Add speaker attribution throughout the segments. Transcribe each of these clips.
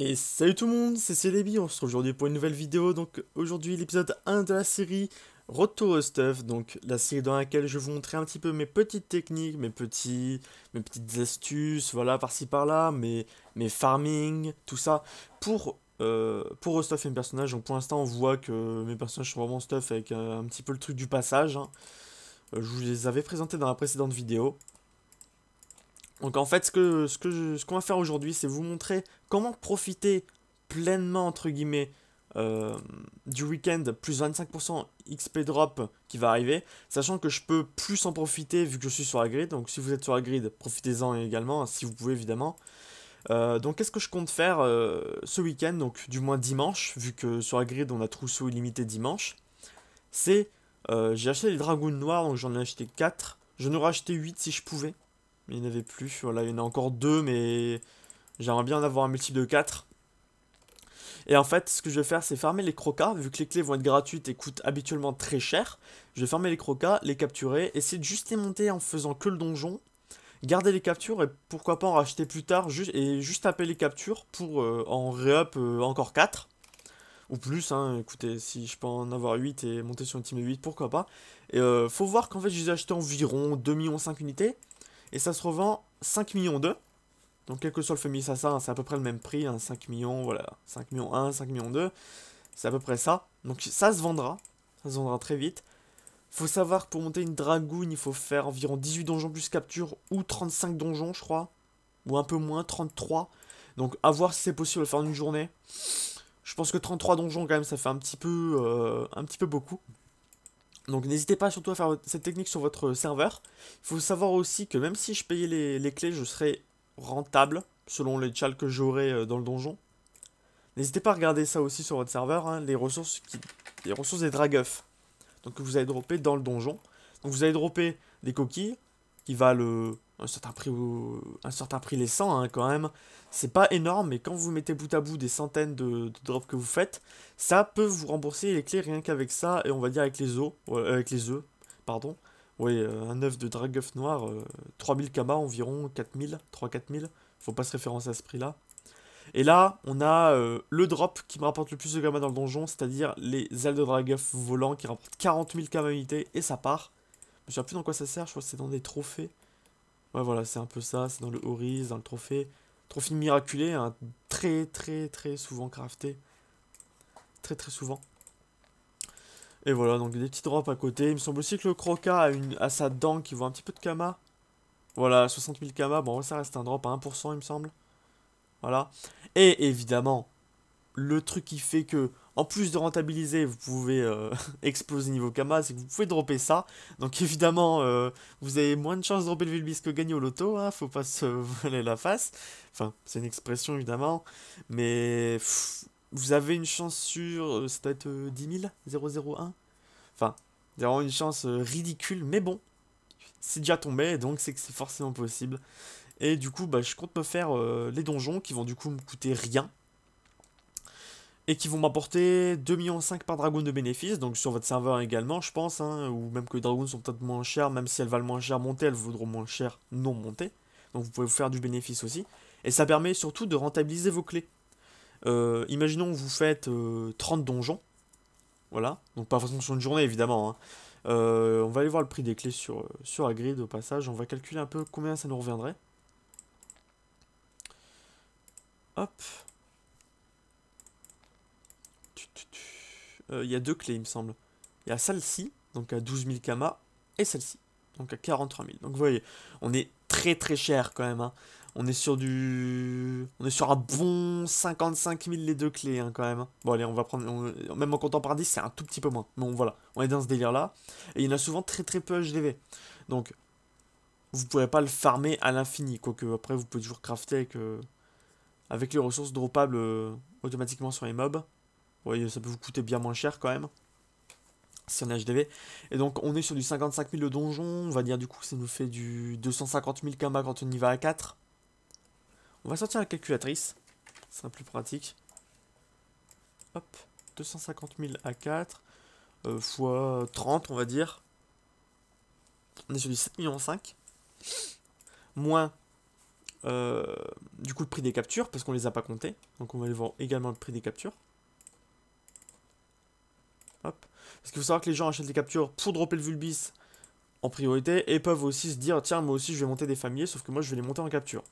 Speaker 1: Et salut tout le monde, c'est Célébi. on se retrouve aujourd'hui pour une nouvelle vidéo, donc aujourd'hui l'épisode 1 de la série Retour Stuff, donc la série dans laquelle je vais vous montrer un petit peu mes petites techniques, mes, petits, mes petites astuces, voilà, par-ci par-là, mes, mes farming, tout ça, pour, euh, pour et mes personnages, donc pour l'instant on voit que mes personnages sont vraiment stuff avec euh, un petit peu le truc du passage, hein. euh, je vous les avais présentés dans la précédente vidéo, donc en fait, ce qu'on ce que ce qu'on va faire aujourd'hui, c'est vous montrer comment profiter pleinement, entre guillemets, euh, du week-end, plus 25% XP drop qui va arriver, sachant que je peux plus en profiter vu que je suis sur la grid, donc si vous êtes sur la grid, profitez-en également, si vous pouvez évidemment. Euh, donc qu'est-ce que je compte faire euh, ce week-end, donc du moins dimanche, vu que sur la grid on a trousseau illimité dimanche, c'est, j'ai acheté les dragons noirs, donc j'en ai acheté 4, Je n'aurais acheté 8 si je pouvais, il n'y en avait plus. Voilà, il y en a encore deux, mais j'aimerais bien en avoir un multiple de 4. Et en fait, ce que je vais faire, c'est farmer les crocas. Vu que les clés vont être gratuites et coûtent habituellement très cher, je vais farmer les crocas, les capturer, essayer de juste les monter en faisant que le donjon. Garder les captures et pourquoi pas en racheter plus tard et juste taper les captures pour euh, en re-up euh, encore 4 ou plus, hein, écoutez, si je peux en avoir 8 et monter sur une team de 8, pourquoi pas. Et euh, faut voir qu'en fait, je les ai environ 2 millions 5 unités. Et ça se revend 5 millions 2. Donc quel que soit le Family Assassin, hein, c'est à peu près le même prix, 5 hein, millions, voilà, 5 millions 1, 5 millions 2, c'est à peu près ça. Donc ça se vendra, ça se vendra très vite. Faut savoir que pour monter une dragoon, il faut faire environ 18 donjons plus capture ou 35 donjons, je crois, ou un peu moins, 33. Donc à voir si c'est possible de faire une journée. Je pense que 33 donjons quand même, ça fait un petit peu, euh, un petit peu beaucoup. Donc n'hésitez pas surtout à faire cette technique sur votre serveur. Il faut savoir aussi que même si je payais les, clés, je serais rentable selon les tchals que j'aurai euh, dans le donjon. N'hésitez pas à regarder ça aussi sur votre serveur, hein, les, ressources qui, les ressources des dragueufs. Donc que vous allez dropper dans le donjon. Donc vous allez dropper des coquilles, qui valent euh, un certain prix un certain prix les 100 hein, quand même. C'est pas énorme, mais quand vous mettez bout à bout des centaines de, drops que vous faites, ça peut vous rembourser les clés rien qu'avec ça et on va dire avec les os, euh, avec les oeufs pardon. Oui, euh, un oeuf de dragueuf noir, 3000 Kama environ, 4000, 3-4000. Faut pas se référencer à ce prix-là. Et là, on a le drop qui me rapporte le plus de kama dans le donjon, c'est-à-dire les ailes de dragueuf volant qui rapportent 40 000 kama unités et ça part. Je sais plus dans quoi ça sert, je crois que c'est dans des trophées. Ouais, voilà, c'est un peu ça, c'est dans le Horiz, dans le trophée. Trophée miraculé, un hein, très très très souvent crafté. Très très souvent. Et voilà, donc des petits drops à côté. Il me semble aussi que le Croca a, une, à sa dent qui vaut un petit peu de Kama. Voilà, 60 000 Kama. Bon, ça reste un drop à 1%, il me semble. Voilà. Et évidemment, le truc qui fait que en plus de rentabiliser, vous pouvez euh, exploser niveau Kama, c'est que vous pouvez dropper ça. Donc évidemment, euh, vous avez moins de chances de dropper le Vilbis que gagner au loto, hein, faut pas se voler la face. Enfin, c'est une expression évidemment, mais vous avez une chance sur, c'est peut-être 10 000, 001 Enfin, c'est vraiment une chance euh, ridicule, mais bon, c'est déjà tombé, donc c'est que c'est forcément possible. Et du coup, bah, je compte me faire les donjons qui vont du coup me coûter rien et qui vont m'apporter 2,5 millions par dragon de bénéfice. donc sur votre serveur également, je pense, hein, ou même que les dragons sont peut-être moins chers, même si elles valent moins cher monter. elles vaudront moins cher non monter. donc vous pouvez vous faire du bénéfice aussi, et ça permet surtout de rentabiliser vos clés. Euh, imaginons que vous faites 30 euh, donjons, voilà, donc pas forcément sur une journée évidemment, hein. euh, on va aller voir le prix des clés sur, sur Agrid au passage, on va calculer un peu combien ça nous reviendrait. Hop, Euh, il y a deux clés, il me semble. Il y a celle-ci, donc à 12 000 Kama, et celle-ci, donc à 43 000. Donc vous voyez, on est très très cher quand même. Hein. On est sur du... On est sur un bon 55 000 les deux clés hein, quand même. Hein. Bon allez, on va prendre... Même en comptant par 10, c'est un tout petit peu moins. Bon voilà, on est dans ce délire-là. Et il y en a souvent très très peu HDV. Donc, vous ne pouvez pas le farmer à l'infini. Quoique après, vous pouvez toujours crafter avec, euh, les ressources droppables euh, automatiquement sur les mobs voyez, ça peut vous coûter bien moins cher quand même. C'est un HDV. Et donc, on est sur du 55 000 de donjon. On va dire du coup ça nous fait du 250 000 Kama quand on y va à 4. On va sortir la calculatrice. C'est sera plus pratique. Hop. 250 000 à 4. Euh, fois 30, on va dire. On est sur du 7 millions 5. Moins euh, du coup le prix des captures, parce qu'on les a pas comptés. Donc on va aller voir également le prix des captures. Parce qu'il faut savoir que les gens achètent des captures pour dropper le Vulbis en priorité et peuvent aussi se dire tiens moi aussi je vais monter des familles sauf que moi je vais les monter en capture.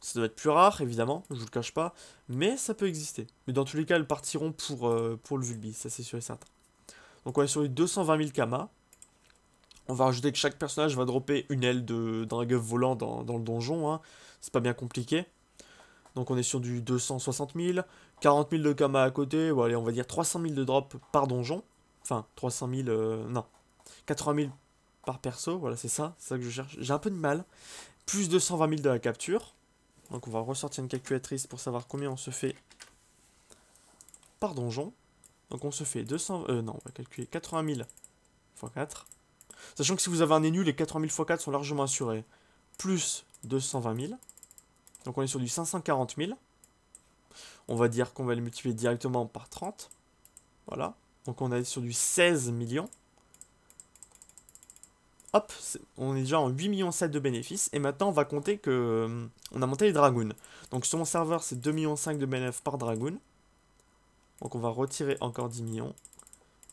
Speaker 1: Ça doit être plus rare évidemment, je vous le cache pas, mais ça peut exister. Mais dans tous les cas elles partiront pour, euh, pour le vulbis, ça c'est sûr et certain. Donc on est sur les 220 000 Kama. On va rajouter que chaque personnage va dropper une aile d'un gueule volant dans, le donjon, hein. c'est pas bien compliqué. Donc on est sur du 260 000, 40 000 de Kama à côté, on va dire 300 000 de drop par donjon. Enfin, 300 000, euh, non, 80 000 par perso, voilà, c'est ça, c'est ça que je cherche. J'ai un peu de mal. Plus 220 000 de la capture. Donc on va ressortir une calculatrice pour savoir combien on se fait par donjon. Donc on se fait 200... Euh, non, on va calculer 80 000 x 4. Sachant que si vous avez un énu, les 80 000 x 4 sont largement assurés. Plus 220 000. Donc on est sur du 540 000. On va dire qu'on va le multiplier directement par 30. Voilà. Donc on est sur du 16 millions. Hop, on est déjà en 8 millions 7 de bénéfices. Et maintenant, on va compter que euh, on a monté les dragoons. Donc sur mon serveur, c'est 2 millions 5 de bénéfices par dragoon. Donc on va retirer encore 10 millions.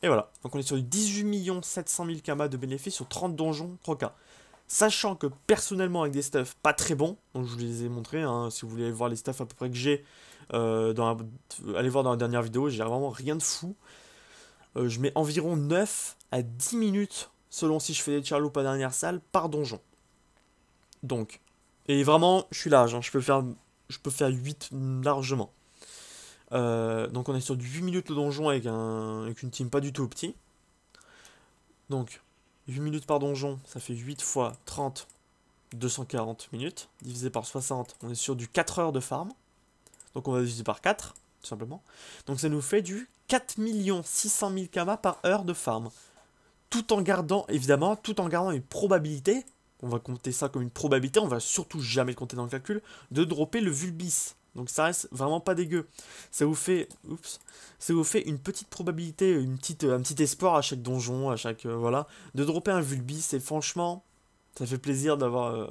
Speaker 1: Et voilà, donc on est sur du 18 millions 700 000 kama de bénéfices sur 30 donjons 3 Sachant que personnellement avec des stuffs pas très bons, donc je vous les ai montrés, hein, si vous voulez voir les stuffs à peu près que j'ai, euh, allez voir dans la dernière vidéo, j'ai vraiment rien de fou. Euh, je mets environ 9 à 10 minutes, selon si je fais des charlots à dernière salle, par donjon. Donc, et vraiment, je suis large, hein. je, peux faire, je peux faire 8 largement. Euh, donc on est sur du 8 minutes le donjon avec, un, avec une team pas du tout petit. Donc, 8 minutes par donjon, ça fait 8 fois 30, 240 minutes, divisé par 60, on est sur du 4 heures de farm. Donc on va diviser par 4, tout simplement. Donc ça nous fait du 4 600 000 kamas par heure de farm. Tout en gardant, évidemment, tout en gardant une probabilité, on va compter ça comme une probabilité, on va surtout jamais le compter dans le calcul, de dropper le vulbis. Donc ça reste vraiment pas dégueu. Ça vous fait, oups, ça vous fait une petite probabilité, une petite, un petit espoir à chaque donjon, à chaque euh, voilà, de dropper un vulbis. Et franchement, ça fait plaisir d'avoir, euh,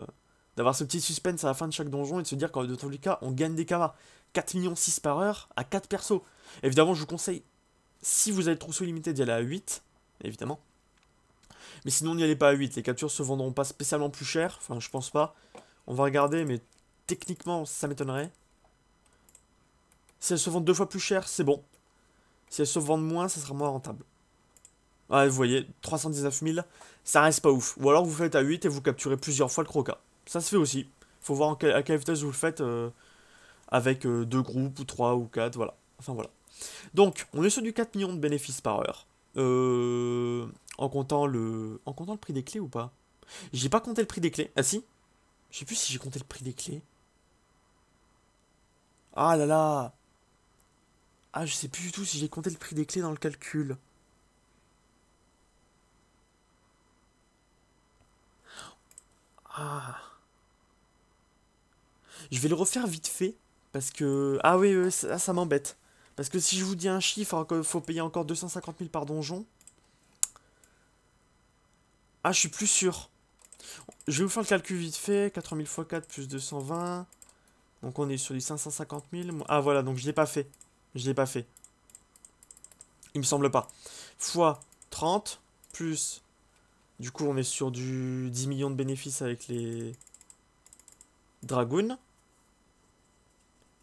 Speaker 1: d'avoir ce petit suspense à la fin de chaque donjon et de se dire qu'en de cas, on gagne des kamas. 4 millions 6 par heure à 4 persos. Évidemment, je vous conseille, si vous avez le trousseau limité' d'y aller à 8, évidemment. Mais sinon, n'y allez pas à 8. Les captures se vendront pas spécialement plus cher. Enfin, je pense pas. On va regarder, mais techniquement, ça m'étonnerait. Si elles se vendent deux fois plus cher, c'est bon. Si elles se vendent moins, ça sera moins rentable. Ouais, vous voyez, 319 000, ça reste pas ouf. Ou alors vous faites à 8 et vous capturez plusieurs fois le croca. Ça se fait aussi. Faut voir à quelle vitesse vous le faites. Euh, avec euh, deux groupes, ou trois ou quatre, voilà. Enfin voilà. Donc, on est sur du 4 millions de bénéfices par heure. Euh, en, comptant le, en comptant le prix des clés ou pas J'ai pas compté le prix des clés. Ah si Je sais plus si j'ai compté le prix des clés. Ah là là Ah, je sais plus du tout si j'ai compté le prix des clés dans le calcul. Ah Je vais le refaire vite fait parce que... Ah oui, ça, m'embête. Parce que si je vous dis un chiffre, il faut payer encore 250 000 par donjon. Ah, je suis plus sûr. Je vais vous faire le calcul vite fait. 4000 000 x 4 plus 220. Donc on est sur les 550 000. Ah voilà, donc je l'ai pas fait. Je l'ai pas fait. Il me semble pas. X 30 plus... Du coup, on est sur du 10 millions de bénéfices avec les... Dragoons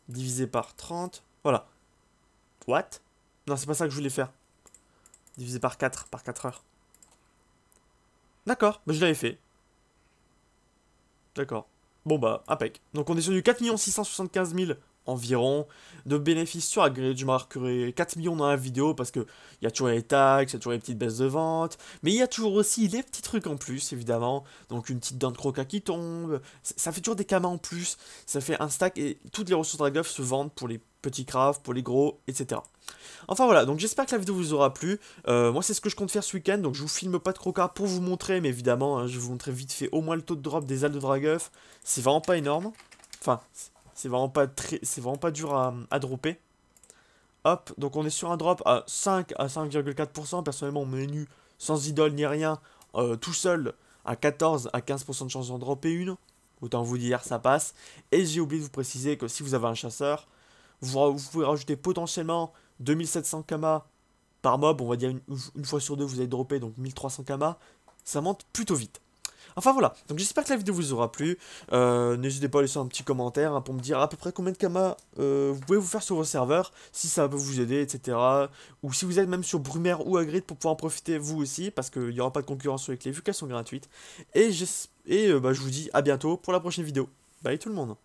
Speaker 1: divisé par 30. Voilà. What Non, c'est pas ça que je voulais faire. Divisé par 4, par 4 heures. D'accord, bah je l'avais fait. D'accord. Bon bah, impec. Donc on est sur du 4 675 000 environ de bénéfices sur Upgrade. Je marquerai 4 millions dans la vidéo parce que il y a toujours les taxes, il y a toujours les petites baisses de vente, mais il y a toujours aussi les petits trucs en plus, évidemment. Donc une petite dent de croca qui tombe, ça fait toujours des camas en plus, ça fait un stack et toutes les ressources Dragov se vendent pour les petits crafts, pour les gros, etc. Enfin voilà, donc j'espère que la vidéo vous aura plu. Euh, moi c'est ce que je compte faire ce week-end, donc je vous filme pas de croca pour vous montrer, mais évidemment, hein, je vais vous montrer vite fait au moins le taux de drop des ailes de Dragoff. C'est vraiment pas énorme. Enfin, c'est vraiment pas c'est vraiment pas dur à, dropper. Hop, donc on est sur un drop à 5 à 5,4%. Personnellement, au menu sans idole ni rien, euh, tout seul, à 14 à 15% de chance d'en dropper une. Autant vous dire, ça passe. Et j'ai oublié de vous préciser que si vous avez un chasseur, vous, vous pouvez rajouter potentiellement 2700 kama par mob. On va dire une, fois sur deux, vous allez dropper donc 1300 kama. Ça monte plutôt vite. Enfin voilà, donc j'espère que la vidéo vous aura plu. Euh, n'hésitez pas à laisser un petit commentaire hein, pour me dire à peu près combien de kamas euh, vous pouvez vous faire sur vos serveurs, si ça peut vous aider, etc. Ou si vous êtes même sur Brumaire ou Agrit pour pouvoir en profiter vous aussi, parce qu'il n'y aura pas de concurrence avec les vu qu'elles sont gratuites. Et, et euh, bah, je vous dis à bientôt pour la prochaine vidéo. Bye tout le monde